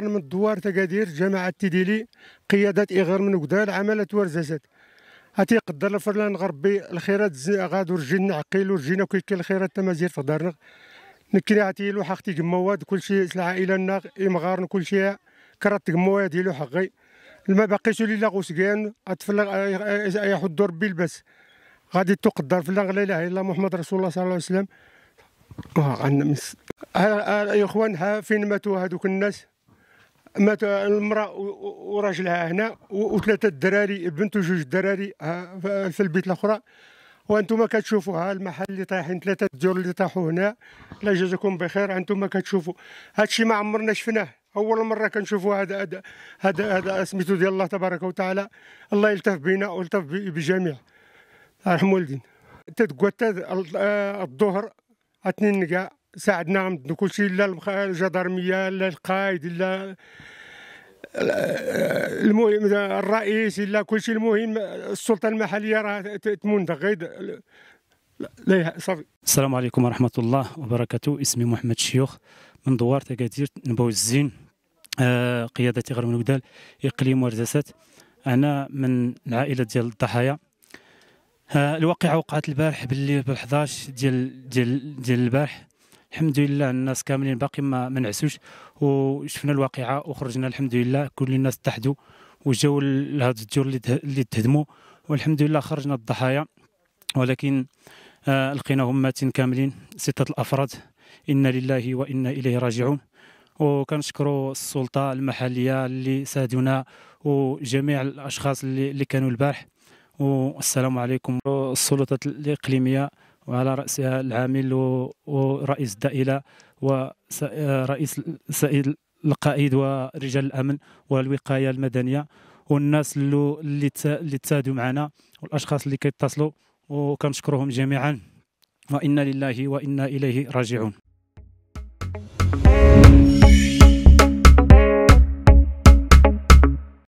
دوار من الدوار تقادير جماعة تيديلي قيادة إغار من وقدال عملة ورزازات هاتي قدر الفرلان غربي الخيرات غادو رجينا عقيل ورجينا كل الخيرات تمازير في دارنا نكري هاتي لو حقتي قمواد كلشي العائلة لنا إمغارن كلشي كرات قمواد ديالو حقي ما باقيش لي لا غوسكان اتفلغ يحد ربي الباس غادي تقدر في لا اله الا محمد رسول الله صلى الله عليه وسلم آه، آه، آه، ها فين ماتوا هذوك الناس مات المراه وراجلها هنا وثلاثه الدراري البنت وجوج الدراري في البيت الاخرى وانتم كتشوفوا ها المحل اللي طايحين ثلاثه الديور اللي طاحوا هنا لا جزاكم بخير انتم كتشوفوا هادشي ما عمرنا شفناه اول مره كنشوفوا هذا هذا هذا هذا سميتو ديال الله تبارك وتعالى الله يلتف بينا ويلتف بجميع رحم والدين تتقوى الظهر اثنين نقاع ساعدنا نعم، عندنا كل شيء لا الجدرميه لا القايد لا آه، المهم الرئيس لا كل شيء المهم السلطه المحليه راه تمون غير لا صافي السلام عليكم ورحمه الله وبركاته اسمي محمد الشيوخ من دوار تكادير نبوي الزين آه، قياده من وكدال اقليم ورزاسات انا من العائله ديال الضحايا آه، الواقعه وقعت البارح باللي ب 11 ديال ديال ديال البارح الحمد لله الناس كاملين باقي ما منعسوش وشفنا الواقعه وخرجنا الحمد لله كل الناس تحدوا وجاو لهاد الدور اللي تهدموا والحمد لله خرجنا الضحايا ولكن آه لقيناهم ماتين كاملين سته الافراد انا لله وانا اليه راجعون وكنشكروا السلطه المحليه اللي سادونا وجميع الاشخاص اللي, اللي كانوا البارح والسلام عليكم السلطات الاقليميه وعلى رأسها العامل ورئيس الدائرة ورئيس سائد القائد ورجال الأمن والوقاية المدنية والناس اللي اللي تساعدوا معنا والأشخاص اللي كيتصلوا وكنشكرهم جميعا وإنا لله وإنا إليه راجعون